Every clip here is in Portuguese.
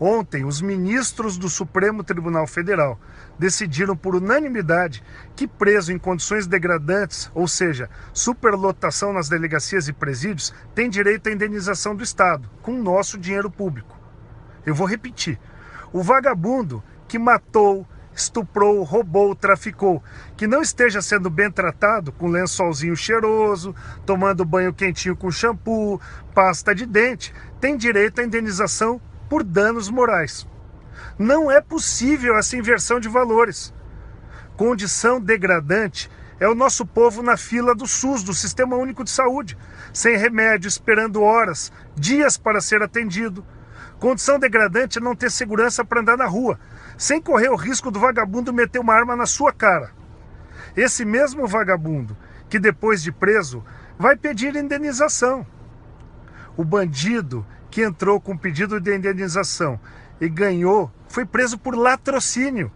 Ontem, os ministros do Supremo Tribunal Federal decidiram por unanimidade que preso em condições degradantes, ou seja, superlotação nas delegacias e presídios, tem direito à indenização do Estado, com nosso dinheiro público. Eu vou repetir. O vagabundo que matou, estuprou, roubou, traficou, que não esteja sendo bem tratado com lençolzinho cheiroso, tomando banho quentinho com shampoo, pasta de dente, tem direito à indenização por danos morais. Não é possível essa inversão de valores. Condição degradante é o nosso povo na fila do SUS, do Sistema Único de Saúde, sem remédio, esperando horas, dias para ser atendido. Condição degradante é não ter segurança para andar na rua, sem correr o risco do vagabundo meter uma arma na sua cara. Esse mesmo vagabundo que depois de preso vai pedir indenização o bandido que entrou com pedido de indenização e ganhou foi preso por latrocínio.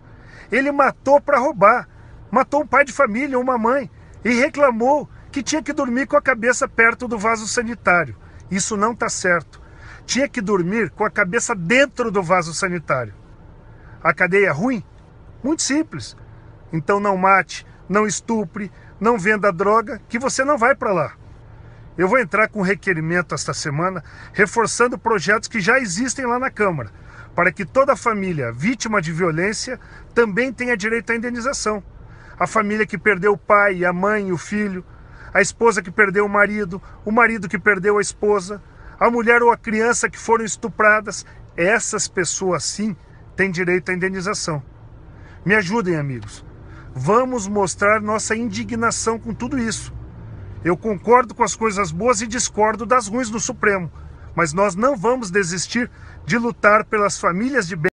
Ele matou para roubar, matou um pai de família, uma mãe, e reclamou que tinha que dormir com a cabeça perto do vaso sanitário. Isso não está certo. Tinha que dormir com a cabeça dentro do vaso sanitário. A cadeia é ruim? Muito simples. Então não mate, não estupre, não venda droga, que você não vai para lá. Eu vou entrar com requerimento esta semana, reforçando projetos que já existem lá na Câmara, para que toda família vítima de violência também tenha direito à indenização. A família que perdeu o pai, a mãe, o filho, a esposa que perdeu o marido, o marido que perdeu a esposa, a mulher ou a criança que foram estupradas, essas pessoas sim têm direito à indenização. Me ajudem, amigos. Vamos mostrar nossa indignação com tudo isso eu concordo com as coisas boas e discordo das ruins do Supremo, mas nós não vamos desistir de lutar pelas famílias de bem.